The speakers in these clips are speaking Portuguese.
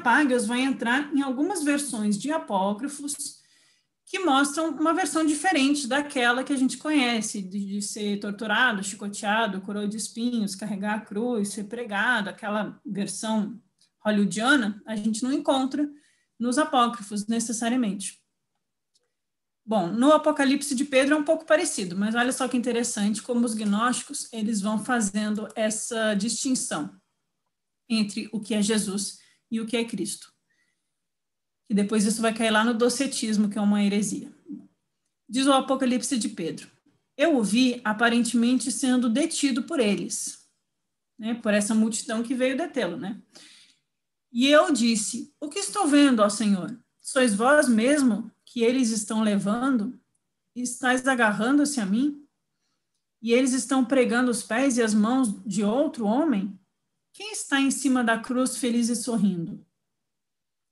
Pagas vai entrar em algumas versões de apócrifos que mostram uma versão diferente daquela que a gente conhece, de, ser torturado, chicoteado, coroa de espinhos, carregar a cruz, ser pregado, aquela versão hollywoodiana, a gente não encontra nos apócrifos necessariamente. Bom, no Apocalipse de Pedro é um pouco parecido, mas olha só que interessante como os gnósticos, eles vão fazendo essa distinção entre o que é Jesus e o que é Cristo. E depois isso vai cair lá no docetismo, que é uma heresia. Diz o Apocalipse de Pedro: Eu o vi aparentemente sendo detido por eles, né, por essa multidão que veio detê-lo. Né? E eu disse: O que estou vendo, ó Senhor? Sois vós mesmo que eles estão levando? Estais agarrando-se a mim? E eles estão pregando os pés e as mãos de outro homem? Quem está em cima da cruz feliz e sorrindo?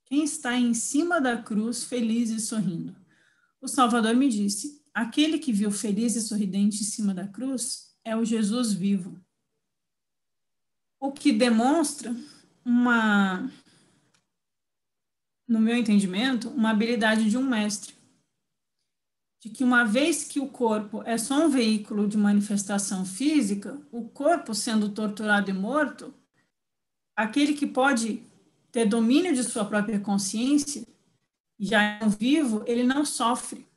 Quem está em cima da cruz feliz e sorrindo? O Salvador me disse: aquele que viu feliz e sorridente em cima da cruz é o Jesus vivo. O que demonstra uma, no meu entendimento, uma habilidade de um mestre. De que uma vez que o corpo é só um veículo de manifestação física, o corpo sendo torturado e morto aquele que pode ter domínio de sua própria consciência, já é um vivo, ele não sofre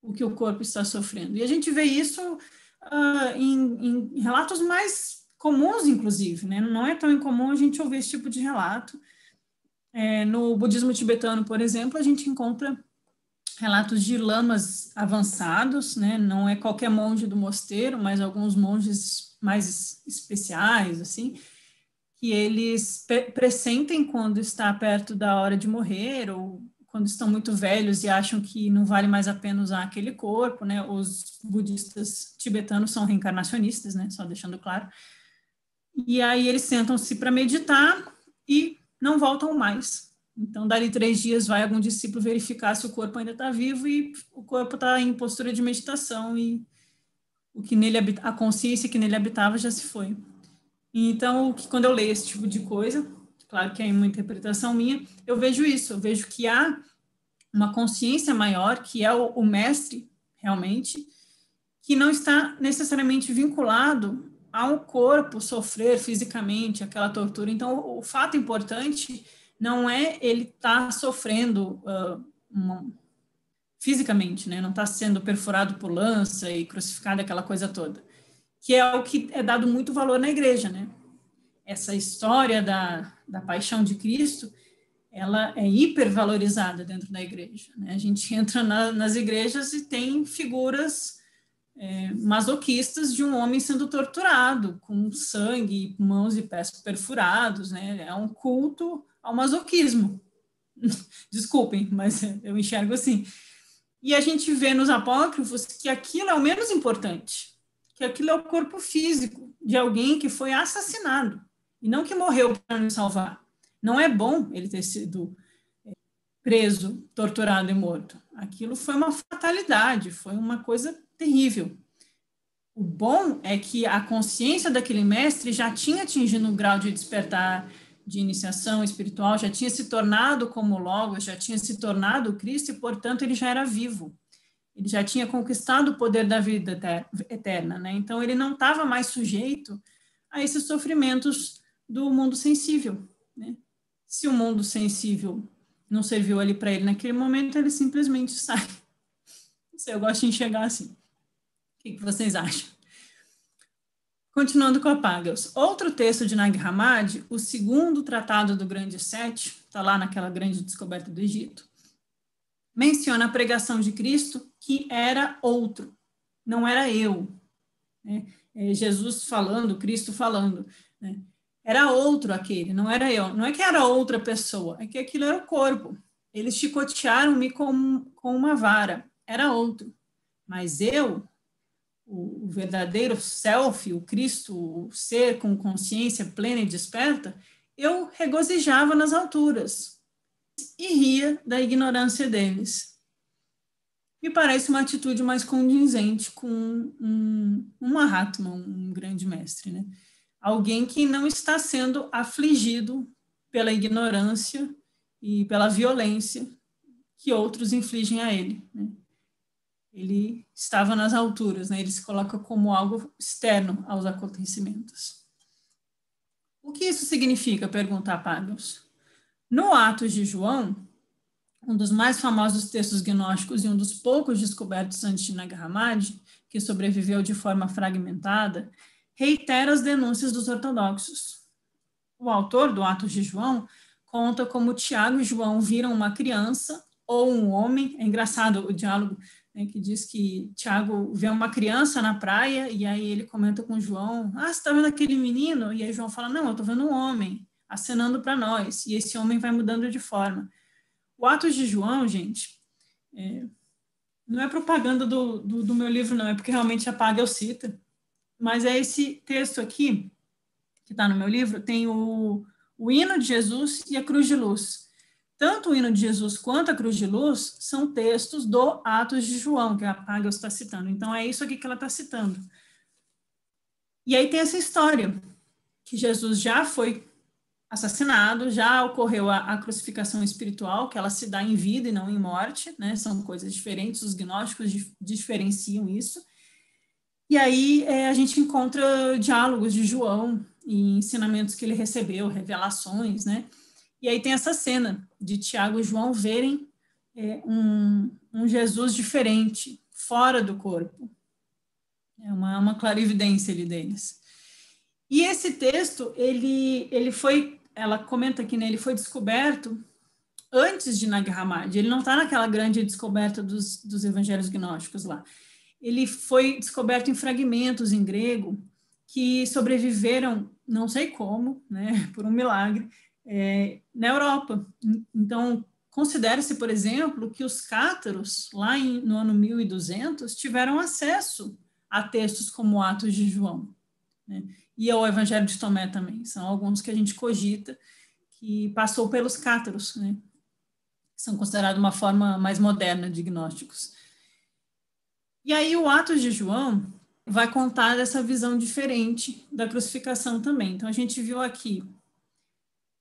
o que o corpo está sofrendo. E a gente vê isso uh, em, em, relatos mais comuns, inclusive. Né? Não é tão incomum a gente ouvir esse tipo de relato. É, no budismo tibetano, por exemplo, a gente encontra relatos de lamas avançados, né? não é qualquer monge do mosteiro, mas alguns monges mais especiais, assim, que eles pressentem quando está perto da hora de morrer ou quando estão muito velhos e acham que não vale mais a pena usar aquele corpo, né? Os budistas tibetanos são reencarnacionistas, né? Só deixando claro. E aí eles sentam-se para meditar e não voltam mais. Então, dali três dias, vai algum discípulo verificar se o corpo ainda está vivo e o corpo está em postura de meditação e o que nele a consciência que nele habitava já se foi. Então, quando eu leio esse tipo de coisa, claro que é uma interpretação minha, eu vejo isso, eu vejo que há uma consciência maior, que é o, o mestre, realmente, que não está necessariamente vinculado a um corpo sofrer fisicamente aquela tortura. Então, o, o fato importante não é ele estar tá sofrendo uh, uma, fisicamente, né? não está sendo perfurado por lança e crucificado, aquela coisa toda que é o que é dado muito valor na igreja, né? Essa história da, da paixão de Cristo, ela é hipervalorizada dentro da igreja. Né? A gente entra na, nas igrejas e tem figuras é, masoquistas de um homem sendo torturado, com sangue, mãos e pés perfurados, né? É um culto ao masoquismo. Desculpem, mas eu enxergo assim. E a gente vê nos apócrifos que aquilo é o menos importante que aquilo é o corpo físico de alguém que foi assassinado e não que morreu para nos salvar. Não é bom ele ter sido é, preso, torturado e morto. Aquilo foi uma fatalidade, foi uma coisa terrível. O bom é que a consciência daquele mestre já tinha atingido um grau de despertar, de iniciação espiritual, já tinha se tornado como Logos, já tinha se tornado Cristo e, portanto, ele já era vivo. Ele já tinha conquistado o poder da vida eterna, né? Então ele não estava mais sujeito a esses sofrimentos do mundo sensível, né? Se o mundo sensível não serviu ali para ele naquele momento, ele simplesmente sai. Não sei, eu gosto de enxergar assim. O que, que vocês acham? Continuando com a Pagels. Outro texto de Nag Hammadi, o segundo tratado do Grande Sete, está lá naquela grande descoberta do Egito, menciona a pregação de Cristo que era outro, não era eu. Né? É Jesus falando, Cristo falando. Né? Era outro aquele, não era eu. Não é que era outra pessoa, é que aquilo era o corpo. Eles chicotearam-me com, com uma vara, era outro. Mas eu, o, o verdadeiro self, o Cristo, o ser com consciência plena e desperta, eu regozijava nas alturas, e ria da ignorância deles. Me parece uma atitude mais condizente com um, um Mahatma, um grande mestre, né? Alguém que não está sendo afligido pela ignorância e pela violência que outros infligem a ele. Né? Ele estava nas alturas, né? ele se coloca como algo externo aos acontecimentos. O que isso significa? pergunta Pagels. No Atos de João, um dos mais famosos textos gnósticos e um dos poucos descobertos antes de Nag Hammadi, que sobreviveu de forma fragmentada, reitera as denúncias dos ortodoxos. O autor do Atos de João conta como Tiago e João viram uma criança ou um homem. É engraçado o diálogo né, que diz que Tiago vê uma criança na praia e aí ele comenta com João: Ah, você está vendo aquele menino? E aí João fala: Não, eu estou vendo um homem acenando para nós, e esse homem vai mudando de forma. O Atos de João, gente, é, não é propaganda do, do, do, meu livro, não, é porque realmente a Paga eu mas é esse texto aqui, que está no meu livro, tem o, o hino de Jesus e a cruz de luz. Tanto o hino de Jesus quanto a cruz de luz são textos do Atos de João, que a Pagels está citando. Então, é isso aqui que ela está citando. E aí tem essa história, que Jesus já foi assassinado, já ocorreu a, a, crucificação espiritual, que ela se dá em vida e não em morte, né? São coisas diferentes, os gnósticos dif diferenciam isso. E aí é, a gente encontra diálogos de João e ensinamentos que ele recebeu, revelações, né? E aí tem essa cena de Tiago e João verem é, um, um, Jesus diferente, fora do corpo. É uma, uma clarividência ali deles. E esse texto, ele, ele foi ela comenta que né, ele foi descoberto antes de Nag Hammadi. Ele não está naquela grande descoberta dos, dos evangelhos gnósticos lá. Ele foi descoberto em fragmentos em grego que sobreviveram, não sei como, né, por um milagre, é, na Europa. Então, considera-se, por exemplo, que os cátaros, lá em, no ano 1200, tiveram acesso a textos como Atos de João. Né? e ao é Evangelho de Tomé também. São alguns que a gente cogita que passou pelos cátaros, né? São considerados uma forma mais moderna de gnósticos. E aí o Atos de João vai contar essa visão diferente da crucificação também. Então a gente viu aqui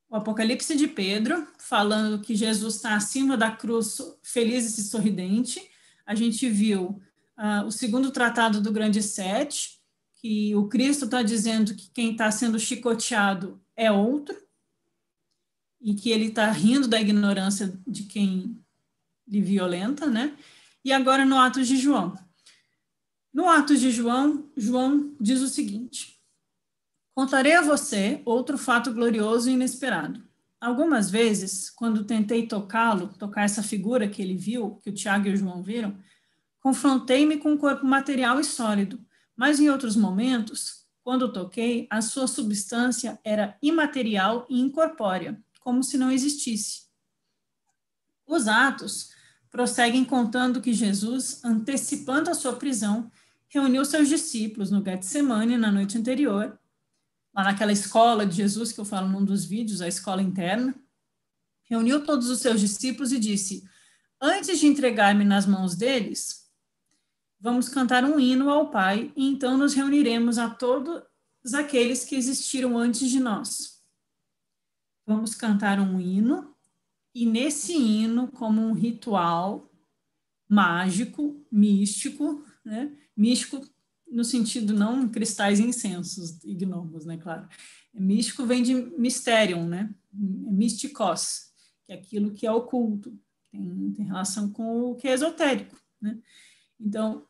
o Apocalipse de Pedro falando que Jesus está acima da cruz, feliz e sorridente. A gente viu uh, o segundo tratado do Grande Sete, que o Cristo está dizendo que quem está sendo chicoteado é outro e que ele está rindo da ignorância de quem lhe violenta, né? E agora no Atos de João. No Atos de João, João diz o seguinte: Contarei a você outro fato glorioso e inesperado. Algumas vezes, quando tentei tocá-lo, tocar essa figura que ele viu, que o Tiago e o João viram, confrontei-me com um corpo material e sólido, mas em outros momentos, quando toquei, a sua substância era imaterial e incorpórea, como se não existisse. Os Atos prosseguem contando que Jesus, antecipando a sua prisão, reuniu seus discípulos no Getsemane na noite anterior, lá naquela escola de Jesus que eu falo num dos vídeos, a escola interna. Reuniu todos os seus discípulos e disse: Antes de entregar-me nas mãos deles, vamos cantar um hino ao Pai e então nos reuniremos a todos aqueles que existiram antes de nós. Vamos cantar um hino e nesse hino, como um ritual mágico, místico, né? místico no sentido não cristais e incensos e gnomos, né, claro. Místico vem de mysterium, né? Mysticos, que é aquilo que é oculto, tem, tem relação com o que é esotérico, né? Então,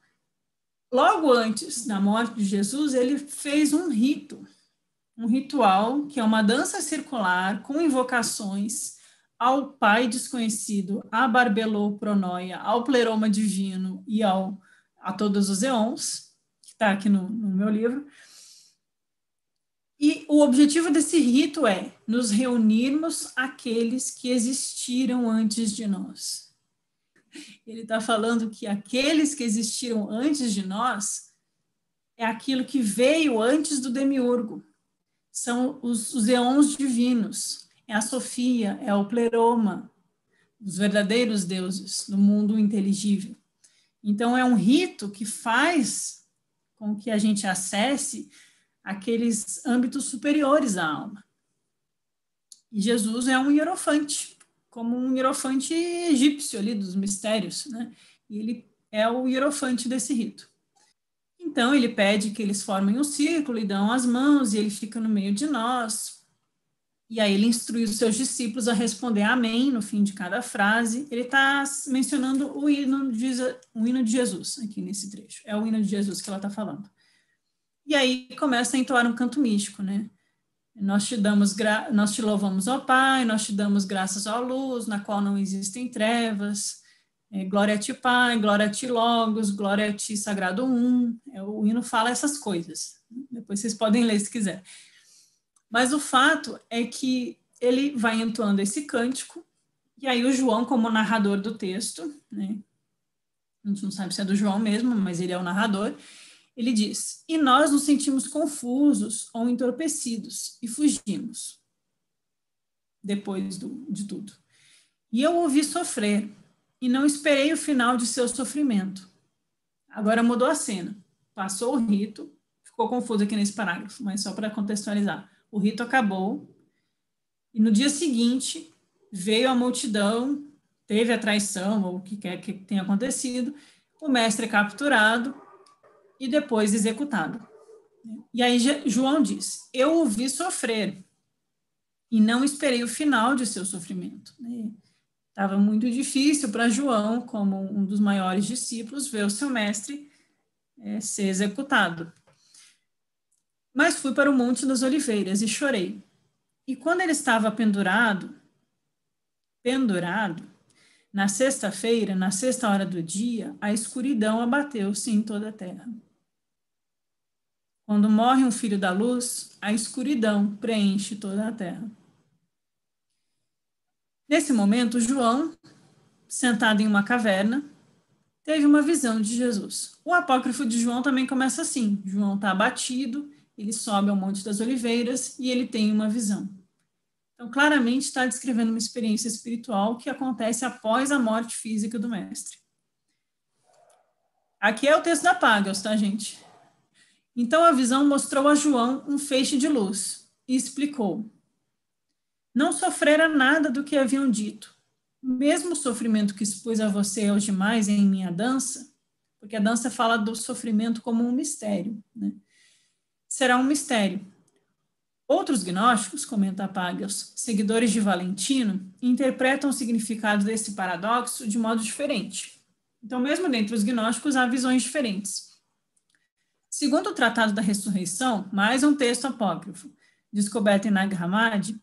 logo antes da morte de Jesus, ele fez um rito, um ritual que é uma dança circular com invocações ao Pai desconhecido, a Barbelô Pronoia, ao Pleroma Divino e ao a todos os eons, que está aqui no, no meu livro. E o objetivo desse rito é nos reunirmos aqueles que existiram antes de nós. Ele está falando que aqueles que existiram antes de nós é aquilo que veio antes do demiurgo. São os, os eons divinos. É a Sofia, é o pleroma, os verdadeiros deuses do mundo inteligível. Então, é um rito que faz com que a gente acesse aqueles âmbitos superiores à alma. E Jesus é um hierofante como um hierofante egípcio ali dos mistérios, né? E ele é o hierofante desse rito. Então ele pede que eles formem um círculo e dão as mãos e ele fica no meio de nós. E aí ele instrui os seus discípulos a responder amém no fim de cada frase. Ele está mencionando o hino, de, o hino de Jesus aqui nesse trecho. É o hino de Jesus que ela está falando. E aí começa a entoar um canto místico, né? Nós te damos gra... nós te louvamos, ó Pai, nós te damos graças à luz, na qual não existem trevas. É, glória a ti, Pai, glória a ti, Logos, glória a ti, Sagrado Um. É, o hino fala essas coisas. Depois vocês podem ler se quiser. Mas o fato é que ele vai entoando esse cântico, e aí o João, como narrador do texto, né? a gente não sabe se é do João mesmo, mas ele é o narrador, ele diz: E nós nos sentimos confusos ou entorpecidos e fugimos. Depois do, de tudo. E eu ouvi sofrer e não esperei o final de seu sofrimento. Agora mudou a cena. Passou o rito, ficou confuso aqui nesse parágrafo, mas só para contextualizar. O rito acabou e no dia seguinte veio a multidão, teve a traição ou o que quer que tenha acontecido. O mestre é capturado, e depois executado. E aí João diz: Eu o vi sofrer e não esperei o final de seu sofrimento. Estava muito difícil para João, como um dos maiores discípulos, ver o seu mestre é, ser executado. Mas fui para o Monte das Oliveiras e chorei. E quando ele estava pendurado, pendurado, na sexta-feira, na sexta hora do dia, a escuridão abateu-se em toda a terra. Quando morre um filho da luz, a escuridão preenche toda a terra. Nesse momento, João, sentado em uma caverna, teve uma visão de Jesus. O apócrifo de João também começa assim: João está abatido, ele sobe ao Monte das Oliveiras e ele tem uma visão. Então, claramente está descrevendo uma experiência espiritual que acontece após a morte física do Mestre. Aqui é o texto da Pagos, tá, gente? Então a visão mostrou a João um feixe de luz e explicou. Não sofrera nada do que haviam dito. Mesmo o sofrimento que expus a você e aos demais em minha dança, porque a dança fala do sofrimento como um mistério, né? será um mistério. Outros gnósticos, comenta Pagels, seguidores de Valentino, interpretam o significado desse paradoxo de modo diferente. Então, mesmo dentre os gnósticos, há visões diferentes. Segundo o Tratado da Ressurreição, mais um texto apócrifo, descoberto em Nag Hammadi,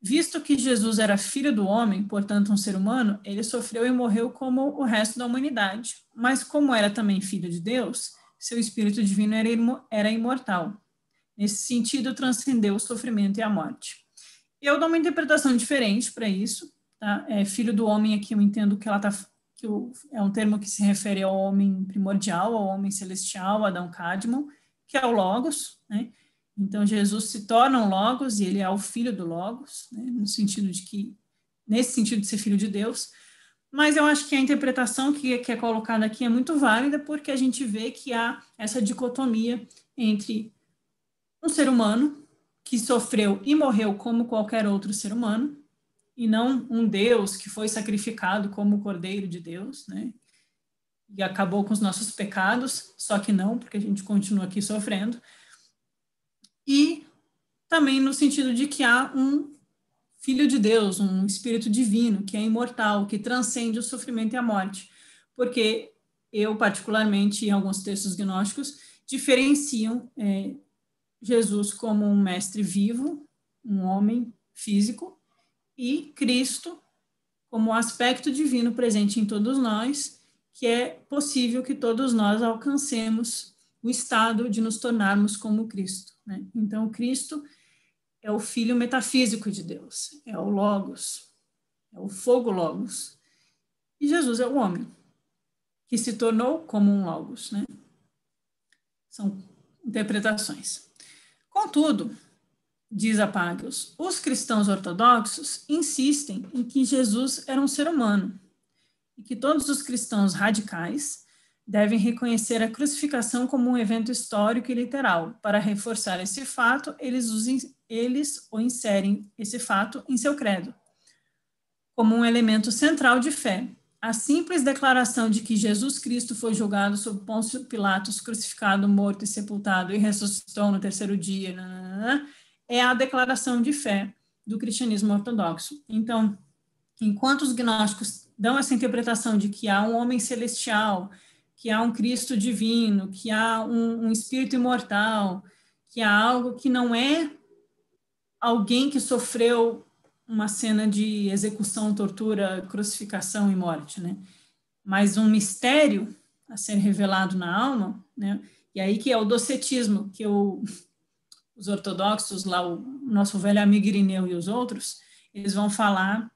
visto que Jesus era filho do homem, portanto um ser humano, ele sofreu e morreu como o resto da humanidade. Mas como era também filho de Deus, seu espírito divino era, imortal. Nesse sentido, transcendeu o sofrimento e a morte. Eu dou uma interpretação diferente para isso, tá? É, filho do homem aqui eu entendo que ela está que o, é um termo que se refere ao homem primordial, ao homem celestial, Adão Cadmon, que é o Logos, né? Então Jesus se torna um Logos e ele é o filho do Logos, né? no sentido de que, nesse sentido de ser filho de Deus. Mas eu acho que a interpretação que, que é colocada aqui é muito válida, porque a gente vê que há essa dicotomia entre um ser humano que sofreu e morreu como qualquer outro ser humano, e não um Deus que foi sacrificado como o Cordeiro de Deus, né? E acabou com os nossos pecados, só que não, porque a gente continua aqui sofrendo. E também no sentido de que há um Filho de Deus, um Espírito divino que é imortal, que transcende o sofrimento e a morte. Porque eu, particularmente, em alguns textos gnósticos, diferenciam é, Jesus como um mestre vivo, um homem físico, e Cristo como aspecto divino presente em todos nós, que é possível que todos nós alcancemos o estado de nos tornarmos como Cristo. Né? Então, Cristo é o Filho metafísico de Deus, é o Logos, é o fogo Logos. E Jesus é o homem, que se tornou como um Logos. Né? São interpretações. Contudo, diz Apagios, os cristãos ortodoxos insistem em que Jesus era um ser humano e que todos os cristãos radicais devem reconhecer a crucificação como um evento histórico e literal. Para reforçar esse fato, eles, os, eles o inserem esse fato em seu credo, como um elemento central de fé. A simples declaração de que Jesus Cristo foi julgado sob Pôncio Pilatos, crucificado, morto e sepultado e ressuscitou no terceiro dia, nananana, é a declaração de fé do cristianismo ortodoxo. Então, enquanto os gnósticos dão essa interpretação de que há um homem celestial, que há um Cristo divino, que há um, um espírito imortal, que há algo que não é alguém que sofreu uma cena de execução, tortura, crucificação e morte, né? Mas um mistério a ser revelado na alma, né? E aí que é o docetismo, que eu os ortodoxos, lá o nosso velho amigo Irineu e os outros, eles vão falar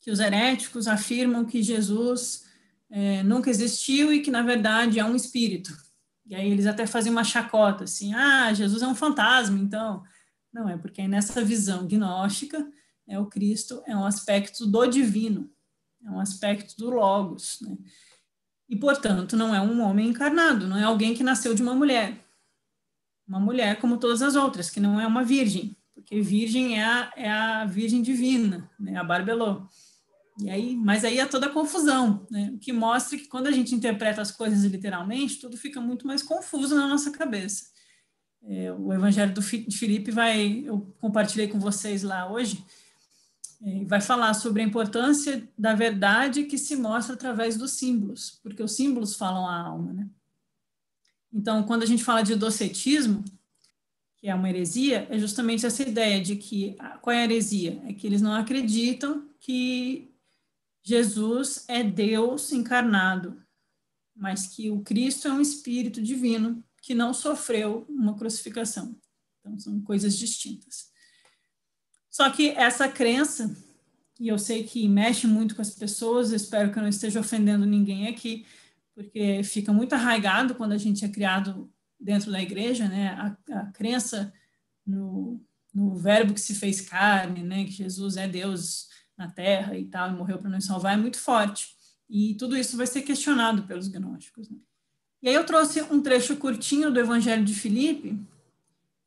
que os heréticos afirmam que Jesus é, nunca existiu e que, na verdade, é um espírito. E aí eles até fazem uma chacota, assim, ah, Jesus é um fantasma, então. Não, é porque nessa visão gnóstica, é, o Cristo é um aspecto do divino, é um aspecto do Logos, né? E, portanto, não é um homem encarnado, não é alguém que nasceu de uma mulher, uma mulher como todas as outras, que não é uma virgem, porque virgem é a, é a virgem divina, né, a Barbelô. E aí, mas aí é toda a confusão, né, o que mostra que quando a gente interpreta as coisas literalmente, tudo fica muito mais confuso na nossa cabeça. É, o Evangelho do, de Filipe vai, eu compartilhei com vocês lá hoje, é, vai falar sobre a importância da verdade que se mostra através dos símbolos, porque os símbolos falam a alma, né? Então, quando a gente fala de docetismo, que é uma heresia, é justamente essa ideia de que ah, qual é a heresia? É que eles não acreditam que Jesus é Deus encarnado, mas que o Cristo é um espírito divino que não sofreu uma crucificação. Então, são coisas distintas. Só que essa crença, e eu sei que mexe muito com as pessoas, espero que eu não esteja ofendendo ninguém aqui, porque fica muito arraigado quando a gente é criado dentro da igreja, né? A, a crença no, no verbo que se fez carne, né? Que Jesus é Deus na Terra e tal, e morreu para nos salvar, é muito forte. E tudo isso vai ser questionado pelos gnósticos. Né? E aí eu trouxe um trecho curtinho do Evangelho de Filipe,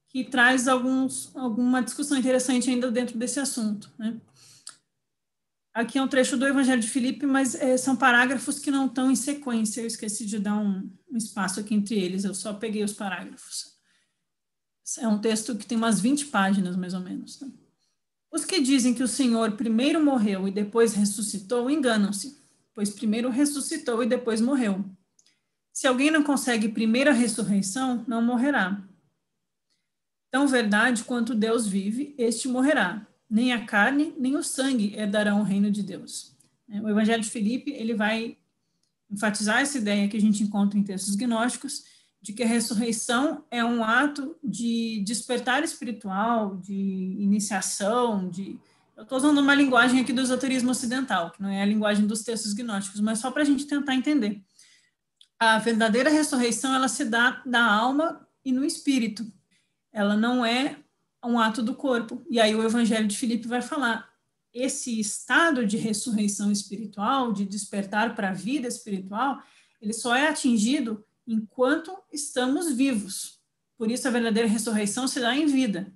que traz alguns, alguma discussão interessante ainda dentro desse assunto. Né? Aqui é um trecho do Evangelho de Filipe, mas é, são parágrafos que não estão em sequência. Eu esqueci de dar um, um, espaço aqui entre eles, eu só peguei os parágrafos. É um texto que tem umas 20 páginas, mais ou menos. Né? Os que dizem que o Senhor primeiro morreu e depois ressuscitou enganam-se, pois primeiro ressuscitou e depois morreu. Se alguém não consegue primeira ressurreição, não morrerá. Tão verdade quanto Deus vive, este morrerá nem a carne, nem o sangue herdarão é, o reino de Deus. É, o Evangelho de Felipe, ele vai enfatizar essa ideia que a gente encontra em textos gnósticos, de que a ressurreição é um ato de despertar espiritual, de iniciação, de... Eu estou usando uma linguagem aqui do esoterismo ocidental, que não é a linguagem dos textos gnósticos, mas só para a gente tentar entender. A verdadeira ressurreição, ela se dá na alma e no espírito. Ela não é um ato do corpo. E aí o Evangelho de Filipe vai falar: esse estado de ressurreição espiritual, de despertar para a vida espiritual, ele só é atingido enquanto estamos vivos. Por isso a verdadeira ressurreição se dá em vida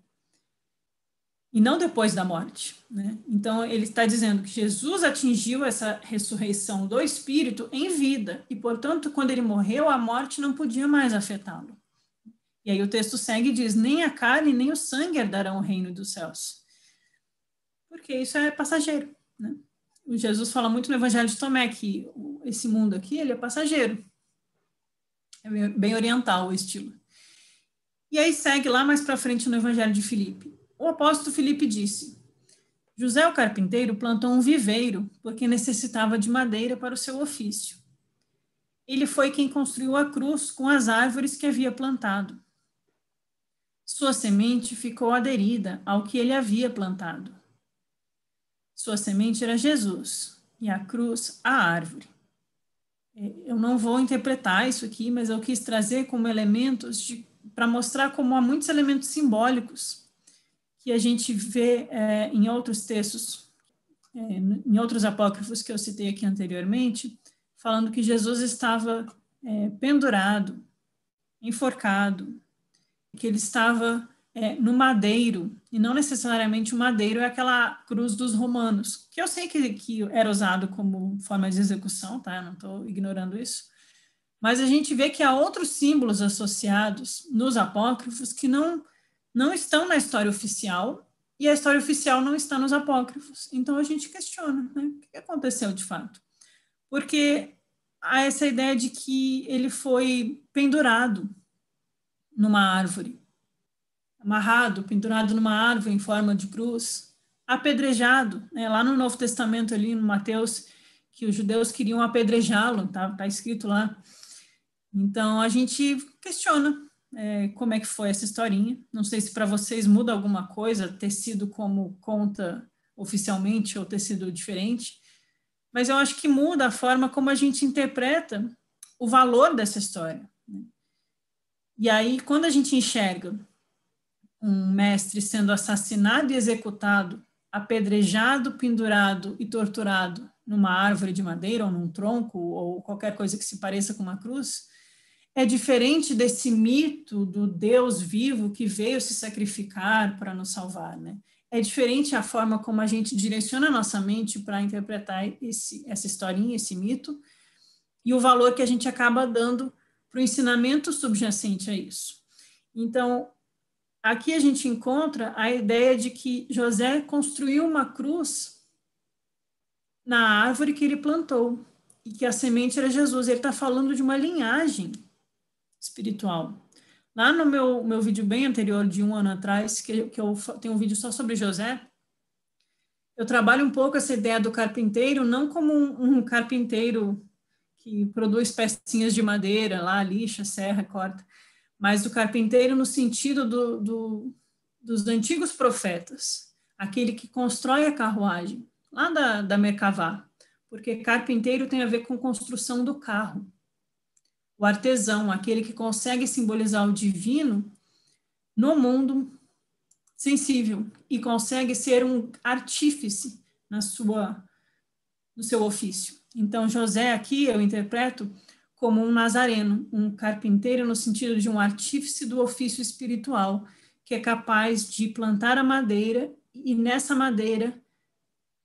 e não depois da morte. Né? Então ele está dizendo que Jesus atingiu essa ressurreição do espírito em vida e, portanto, quando ele morreu, a morte não podia mais afetá-lo. E aí o texto segue e diz: Nem a carne nem o sangue herdarão o reino dos céus. Porque isso é passageiro. Né? O Jesus fala muito no Evangelho de Tomé que esse mundo aqui ele é passageiro. É bem oriental o estilo. E aí segue lá mais para frente no Evangelho de Filipe. O apóstolo Filipe disse: José o carpinteiro plantou um viveiro porque necessitava de madeira para o seu ofício. Ele foi quem construiu a cruz com as árvores que havia plantado. Sua semente ficou aderida ao que ele havia plantado. Sua semente era Jesus e a cruz a árvore. É, eu não vou interpretar isso aqui, mas eu quis trazer como elementos para mostrar como há muitos elementos simbólicos que a gente vê é, em outros textos, é, em outros apócrifos que eu citei aqui anteriormente, falando que Jesus estava é, pendurado, enforcado, que ele estava é, no madeiro, e não necessariamente o madeiro é aquela cruz dos romanos, que eu sei que, que era usado como forma de execução, tá? Eu não estou ignorando isso. Mas a gente vê que há outros símbolos associados nos apócrifos que não, não estão na história oficial, e a história oficial não está nos apócrifos. Então a gente questiona né? o que aconteceu de fato. Porque há essa ideia de que ele foi pendurado numa árvore, amarrado, pendurado numa árvore em forma de cruz, apedrejado. Né? Lá no Novo Testamento, ali no Mateus, que os judeus queriam apedrejá-lo, tá, tá escrito lá. Então a gente questiona é, como é que foi essa historinha. Não sei se para vocês muda alguma coisa ter sido como conta oficialmente ou ter sido diferente, mas eu acho que muda a forma como a gente interpreta o valor dessa história. E aí, quando a gente enxerga um mestre sendo assassinado e executado, apedrejado, pendurado e torturado numa árvore de madeira ou num tronco ou qualquer coisa que se pareça com uma cruz, é diferente desse mito do Deus vivo que veio se sacrificar para nos salvar, né? É diferente a forma como a gente direciona a nossa mente para interpretar esse, essa historinha, esse mito, e o valor que a gente acaba dando para o ensinamento subjacente a isso. Então, aqui a gente encontra a ideia de que José construiu uma cruz na árvore que ele plantou e que a semente era Jesus. Ele está falando de uma linhagem espiritual. Lá no meu, meu vídeo bem anterior, de um ano atrás, que, que eu tenho um vídeo só sobre José, eu trabalho um pouco essa ideia do carpinteiro, não como um, um carpinteiro que produz pecinhas de madeira lá, lixa, serra, corta, mas do carpinteiro no sentido do, do, dos antigos profetas, aquele que constrói a carruagem, lá da, da Merkavá, porque carpinteiro tem a ver com construção do carro. O artesão, aquele que consegue simbolizar o divino no mundo sensível e consegue ser um artífice na sua no seu ofício. Então, José aqui eu interpreto como um nazareno, um carpinteiro no sentido de um artífice do ofício espiritual, que é capaz de plantar a madeira e nessa madeira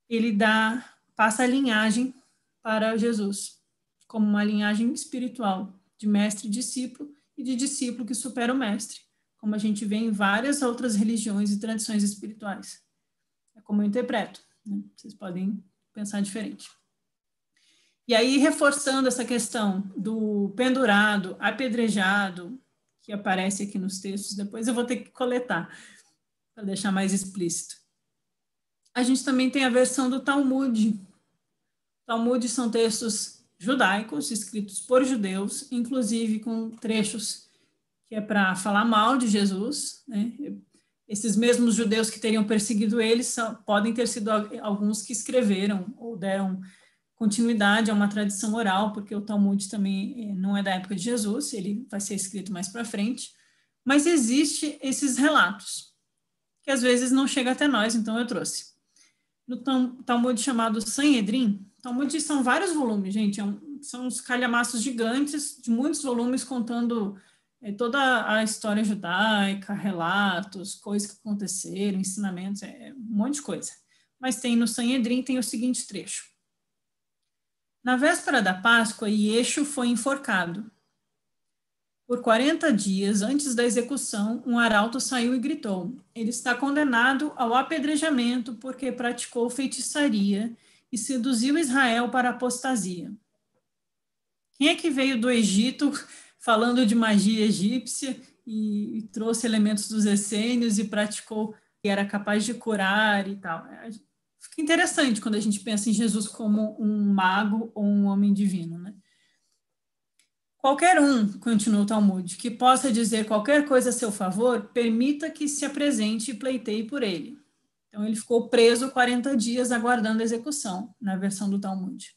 ele dá passa a linhagem para Jesus, como uma linhagem espiritual de mestre e discípulo e de discípulo que supera o mestre, como a gente vê em várias outras religiões e tradições espirituais. É como eu interpreto, né? vocês podem pensar diferente. E aí, reforçando essa questão do pendurado, apedrejado, que aparece aqui nos textos, depois eu vou ter que coletar, para deixar mais explícito. A gente também tem a versão do Talmud. Talmud são textos judaicos, escritos por judeus, inclusive com trechos que é para falar mal de Jesus. Né? Esses mesmos judeus que teriam perseguido eles são, podem ter sido alguns que escreveram ou deram continuidade a é uma tradição oral, porque o Talmud também eh, não é da época de Jesus, ele vai ser escrito mais para frente, mas existe esses relatos, que às vezes não chega até nós, então eu trouxe. No Talmud chamado Sanhedrin, Talmud são vários volumes, gente, é são uns calhamaços gigantes, de muitos volumes contando eh, toda a história judaica, relatos, coisas que aconteceram, ensinamentos, é, é, um monte de coisa. Mas tem no Sanhedrin, tem o seguinte trecho. Na véspera da Páscoa, Yeshu foi enforcado. Por 40 dias antes da execução, um arauto saiu e gritou: Ele está condenado ao apedrejamento porque praticou feitiçaria e seduziu Israel para apostasia. Quem é que veio do Egito falando de magia egípcia e, trouxe elementos dos essênios e praticou e era capaz de curar e tal? fica interessante quando a gente pensa em Jesus como um mago ou um homem divino, né? Qualquer um, continua o Talmud, que possa dizer qualquer coisa a seu favor, permita que se apresente e pleiteie por ele. Então, ele ficou preso 40 dias aguardando a execução, na versão do Talmud.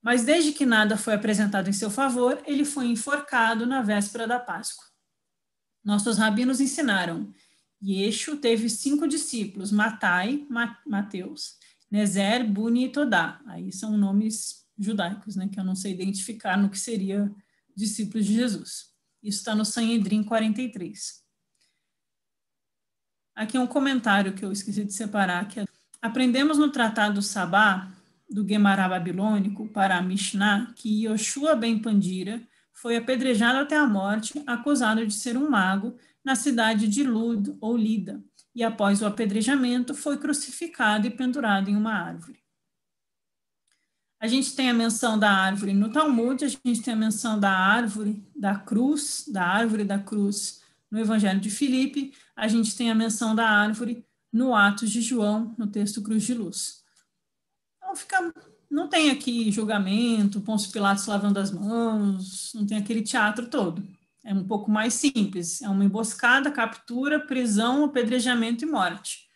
Mas desde que nada foi apresentado em seu favor, ele foi enforcado na véspera da Páscoa. Nossos rabinos ensinaram Yeshu teve cinco discípulos, Matai, Ma Mateus, Nezer, Buni e Todá. Aí são nomes judaicos, né, que eu não sei identificar no que seria discípulos de Jesus. Isso está no Sanhedrin 43. Aqui é um comentário que eu esqueci de separar, que é, aprendemos no Tratado Sabá, do Guemará Babilônico para a Mishnah, que Yoshua ben Pandira foi apedrejado até a morte, acusado de ser um mago, na cidade de Lud ou Lida, e após o apedrejamento foi crucificado e pendurado em uma árvore. A gente tem a menção da árvore no Talmud, a gente tem a menção da árvore da cruz, da árvore da cruz no Evangelho de Filipe, a gente tem a menção da árvore no Atos de João, no texto Cruz de Luz. Então fica, não tem aqui julgamento, Pôncio Pilatos lavando as mãos, não tem aquele teatro todo. É um pouco mais simples. É uma emboscada, captura, prisão, apedrejamento e morte.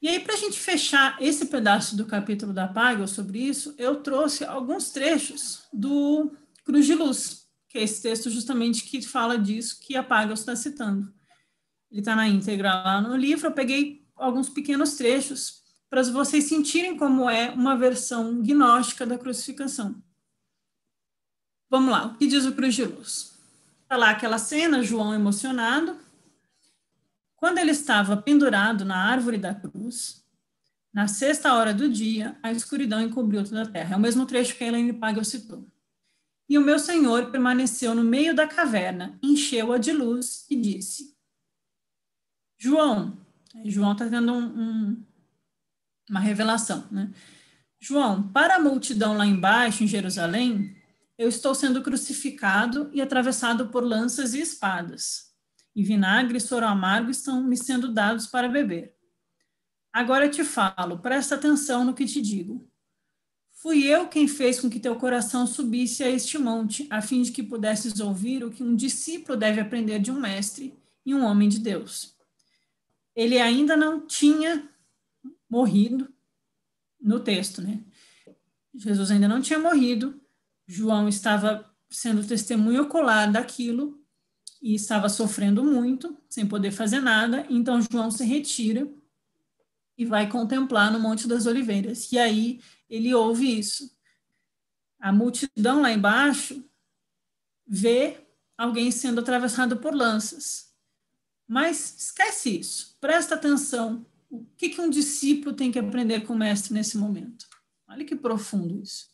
E aí, para a gente fechar esse pedaço do capítulo da Pagel sobre isso, eu trouxe alguns trechos do Cruz de Luz, que é esse texto justamente que fala disso que a Pagel está citando. Ele está na íntegra lá no livro, eu peguei alguns pequenos trechos para vocês sentirem como é uma versão gnóstica da crucificação. Vamos lá, o que diz o Cruz de Luz? Está lá aquela cena, João emocionado. Quando ele estava pendurado na árvore da cruz, na sexta hora do dia, a escuridão encobriu toda a terra. É o mesmo trecho que a Helene Pagel citou. E o meu Senhor permaneceu no meio da caverna, encheu-a de luz e disse: João, João está tendo um, um, uma revelação, né? João, para a multidão lá embaixo, em Jerusalém, eu estou sendo crucificado e atravessado por lanças e espadas. E vinagre e soro amargo estão me sendo dados para beber. Agora te falo, presta atenção no que te digo. Fui eu quem fez com que teu coração subisse a este monte, a fim de que pudesses ouvir o que um discípulo deve aprender de um mestre e um homem de Deus. Ele ainda não tinha morrido no texto, né? Jesus ainda não tinha morrido, João estava sendo testemunho ocular daquilo e estava sofrendo muito, sem poder fazer nada. Então João se retira e vai contemplar no Monte das Oliveiras. E aí ele ouve isso. A multidão lá embaixo vê alguém sendo atravessado por lanças. Mas esquece isso. Presta atenção. O que, que um discípulo tem que aprender com o mestre nesse momento? Olha que profundo isso.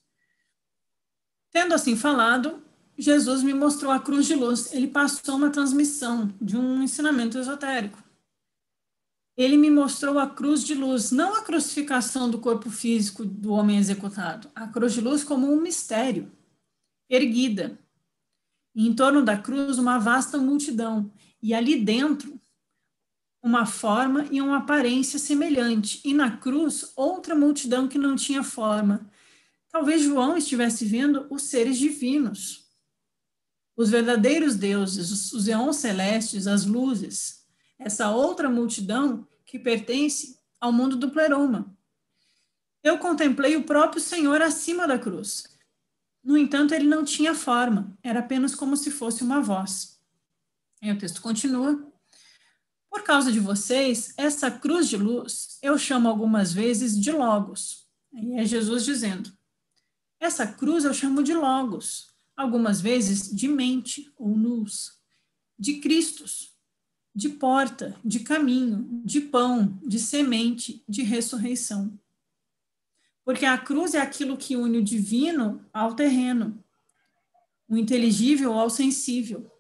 Tendo assim falado, Jesus me mostrou a cruz de luz. Ele passou uma transmissão de um ensinamento esotérico. Ele me mostrou a cruz de luz, não a crucificação do corpo físico do homem executado, a cruz de luz como um mistério, erguida. E em torno da cruz, uma vasta multidão. E ali dentro, uma forma e uma aparência semelhante. E na cruz, outra multidão que não tinha forma Talvez João estivesse vendo os seres divinos, os verdadeiros deuses, os eons celestes, as luzes, essa outra multidão que pertence ao mundo do pleroma. Eu contemplei o próprio Senhor acima da cruz. No entanto, ele não tinha forma, era apenas como se fosse uma voz. Aí o texto continua. Por causa de vocês, essa cruz de luz eu chamo algumas vezes de Logos. Aí é Jesus dizendo: essa cruz eu chamo de logos, algumas vezes de mente ou nus, de Cristos, de porta, de caminho, de pão, de semente, de ressurreição. Porque a cruz é aquilo que une o divino ao terreno, o inteligível ao sensível,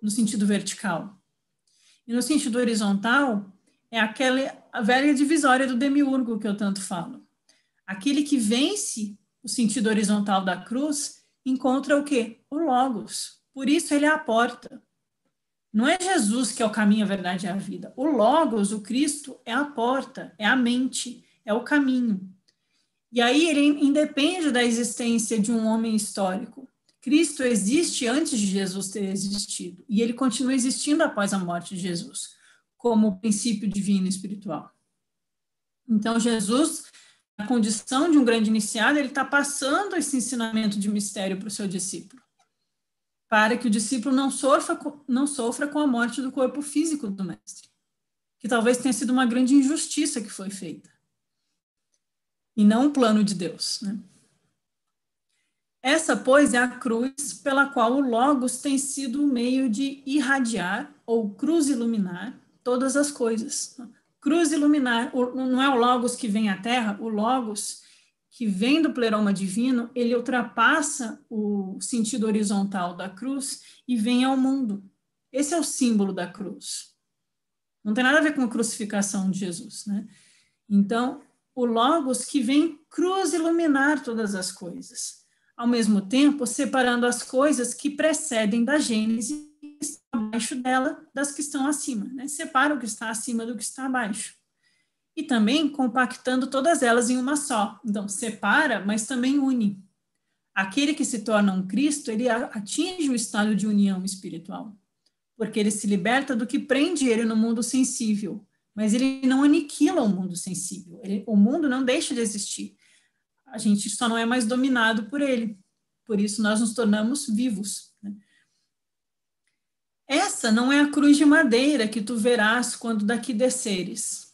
no sentido vertical. E no sentido horizontal, é aquela velha divisória do demiurgo que eu tanto falo. Aquele que vence o sentido horizontal da cruz, encontra o quê? O Logos. Por isso ele é a porta. Não é Jesus que é o caminho, a verdade e a vida. O Logos, o Cristo, é a porta, é a mente, é o caminho. E aí ele independe da existência de um homem histórico. Cristo existe antes de Jesus ter existido e ele continua existindo após a morte de Jesus, como princípio divino espiritual. Então Jesus condição de um grande iniciado, ele está passando esse ensinamento de mistério para o seu discípulo, para que o discípulo não sofra, não sofra com a morte do corpo físico do mestre, que talvez tenha sido uma grande injustiça que foi feita, e não um plano de Deus. Né? Essa, pois, é a cruz pela qual o Logos tem sido o meio de irradiar ou cruz iluminar todas as coisas. Né? Cruz iluminar, não é o Logos que vem à Terra, o Logos que vem do pleroma divino, ele ultrapassa o sentido horizontal da cruz e vem ao mundo. Esse é o símbolo da cruz. Não tem nada a ver com a crucificação de Jesus, né? Então, o Logos que vem cruz iluminar todas as coisas, ao mesmo tempo separando as coisas que precedem da Gênese abaixo dela das que estão acima, né? separa o que está acima do que está abaixo. E também compactando todas elas em uma só. Então, separa, mas também une. Aquele que se torna um Cristo, ele atinge o estado de união espiritual, porque ele se liberta do que prende ele no mundo sensível, mas ele não aniquila o mundo sensível. Ele, o mundo não deixa de existir. A gente só não é mais dominado por ele. Por isso, nós nos tornamos vivos. Essa não é a cruz de madeira que tu verás quando daqui desceres.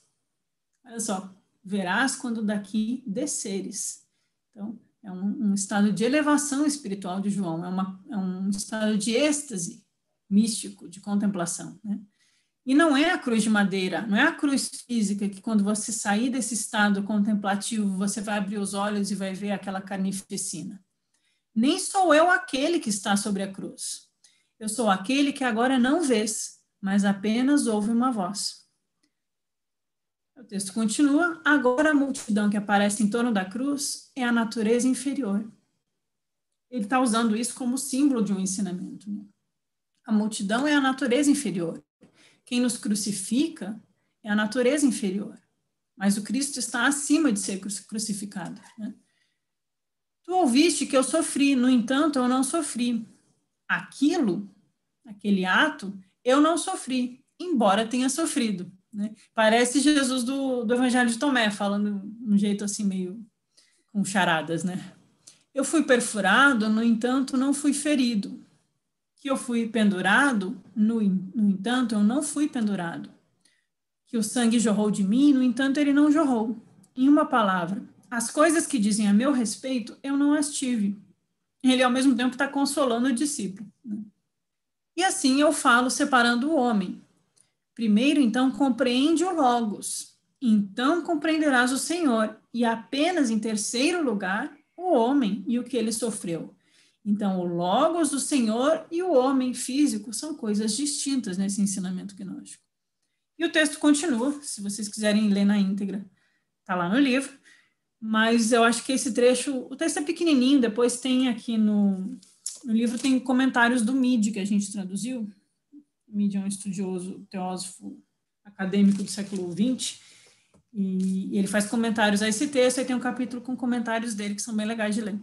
Olha só, verás quando daqui desceres. Então, é um, um estado de elevação espiritual de João, é, uma, é um estado de êxtase místico, de contemplação. Né? E não é a cruz de madeira, não é a cruz física que quando você sair desse estado contemplativo, você vai abrir os olhos e vai ver aquela carnificina. Nem sou eu aquele que está sobre a cruz. Eu sou aquele que agora não vês, mas apenas ouve uma voz. O texto continua. Agora a multidão que aparece em torno da cruz é a natureza inferior. Ele está usando isso como símbolo de um ensinamento. Né? A multidão é a natureza inferior. Quem nos crucifica é a natureza inferior. Mas o Cristo está acima de ser crucificado. Né? Tu ouviste que eu sofri, no entanto, eu não sofri. Aquilo aquele ato, eu não sofri, embora tenha sofrido. Né? Parece Jesus do, do Evangelho de Tomé, falando um jeito assim meio com charadas, né? Eu fui perfurado, no entanto, não fui ferido. Que eu fui pendurado, no, no entanto, eu não fui pendurado. Que o sangue jorrou de mim, no entanto, ele não jorrou. Em uma palavra, as coisas que dizem a meu respeito, eu não as tive. Ele, ao mesmo tempo, está consolando o discípulo. Né? E assim eu falo separando o homem. Primeiro, então, compreende o Logos. Então compreenderás o Senhor. E apenas em terceiro lugar, o homem e o que ele sofreu. Então, o Logos do Senhor e o homem físico são coisas distintas nesse ensinamento gnóstico. E o texto continua, se vocês quiserem ler na íntegra, está lá no livro. Mas eu acho que esse trecho, o texto é pequenininho, depois tem aqui no, no livro tem comentários do Mide, que a gente traduziu. Mide é um estudioso, teósofo, acadêmico do século XX. E, ele faz comentários a esse texto, aí tem um capítulo com comentários dele que são bem legais de ler.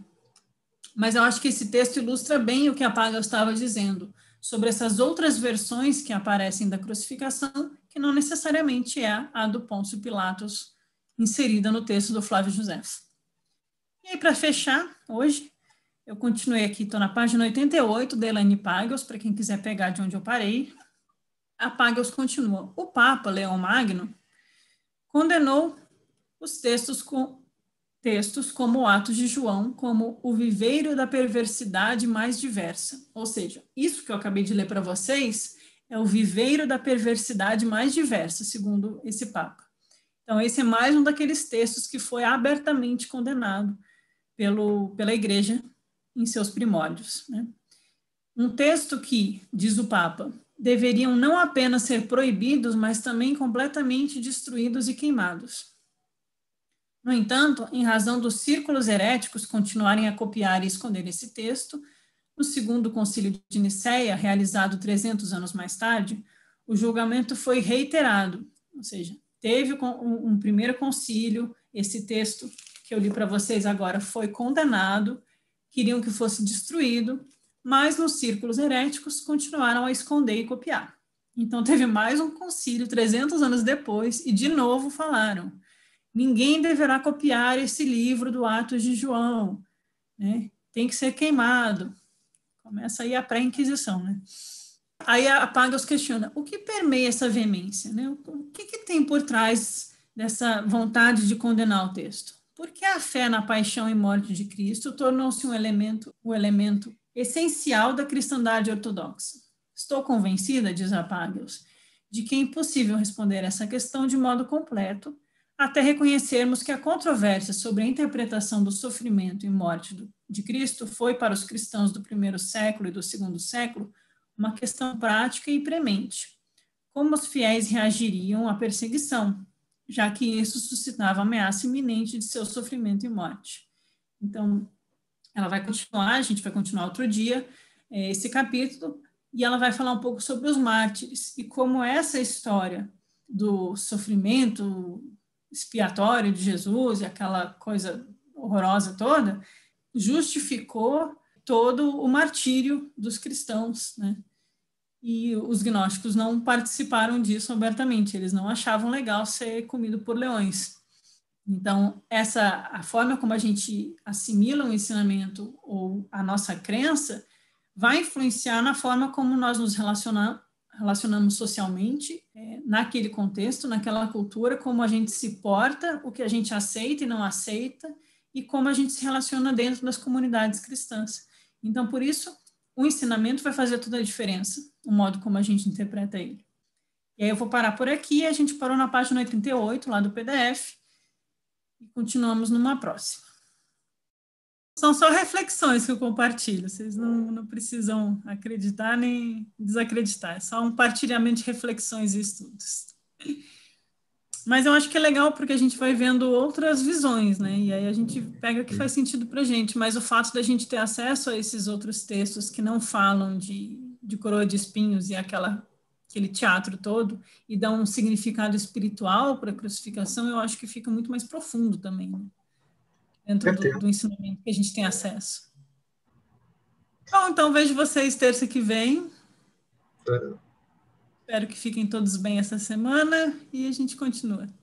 Mas eu acho que esse texto ilustra bem o que a Paga estava dizendo sobre essas outras versões que aparecem da crucificação, que não necessariamente é a do Pôncio Pilatos inserida no texto do Flávio José. E aí, para fechar, hoje, eu continuei aqui, estou na página 88 da Elaine Pagels, para quem quiser pegar de onde eu parei. A Pagels continua. O Papa Leão Magno condenou os textos, com, textos como o Atos de João como o viveiro da perversidade mais diversa. Ou seja, isso que eu acabei de ler para vocês é o viveiro da perversidade mais diversa, segundo esse Papa. Então, esse é mais um daqueles textos que foi abertamente condenado pelo, pela Igreja em seus primórdios. Né? Um texto que, diz o Papa, deveriam não apenas ser proibidos, mas também completamente destruídos e queimados. No entanto, em razão dos círculos heréticos continuarem a copiar e esconder esse texto, no segundo concílio de Nicéia, realizado 300 anos mais tarde, o julgamento foi reiterado, ou seja, teve um primeiro concílio, esse texto que eu li para vocês agora foi condenado, queriam que fosse destruído, mas nos círculos heréticos continuaram a esconder e copiar. Então teve mais um concílio 300 anos depois e de novo falaram: ninguém deverá copiar esse livro do Atos de João, né? Tem que ser queimado. Começa aí a pré-inquisição, né? Aí a Pagos questiona: o que permeia essa veemência, né? O que, que tem por trás dessa vontade de condenar o texto? porque a fé na paixão e morte de Cristo tornou-se um elemento, o um elemento essencial da cristandade ortodoxa. Estou convencida, diz Apagios, de que é impossível responder essa questão de modo completo, até reconhecermos que a controvérsia sobre a interpretação do sofrimento e morte do, de Cristo foi, para os cristãos do primeiro século e do segundo século, uma questão prática e premente. Como os fiéis reagiriam à perseguição, já que isso suscitava ameaça iminente de seu sofrimento e morte. Então, ela vai continuar, a gente vai continuar outro dia é, esse capítulo, e ela vai falar um pouco sobre os mártires e como essa história do sofrimento expiatório de Jesus e aquela coisa horrorosa toda justificou todo o martírio dos cristãos, né? E os gnósticos não participaram disso abertamente, eles não achavam legal ser comido por leões. Então, essa a forma como a gente assimila um ensinamento ou a nossa crença vai influenciar na forma como nós nos relacionamos, relacionamos socialmente, é, naquele contexto, naquela cultura, como a gente se porta, o que a gente aceita e não aceita, e como a gente se relaciona dentro das comunidades cristãs. Então, por isso, o ensinamento vai fazer toda a diferença, o modo como a gente interpreta ele. E aí eu vou parar por aqui, a gente parou na página 88, lá do PDF, e continuamos numa próxima. São só reflexões que eu compartilho, vocês não, não precisam acreditar nem desacreditar, é só um partilhamento de reflexões e estudos. Mas eu acho que é legal porque a gente vai vendo outras visões, né? E aí a gente pega o que faz sentido para gente. Mas o fato da gente ter acesso a esses outros textos que não falam de, de coroa de espinhos e aquela aquele teatro todo e dão um significado espiritual para a crucificação, eu acho que fica muito mais profundo também né? dentro do, do ensinamento que a gente tem acesso. Bom, então vejo vocês terça que vem. Espero que fiquem todos bem essa semana e a gente continua.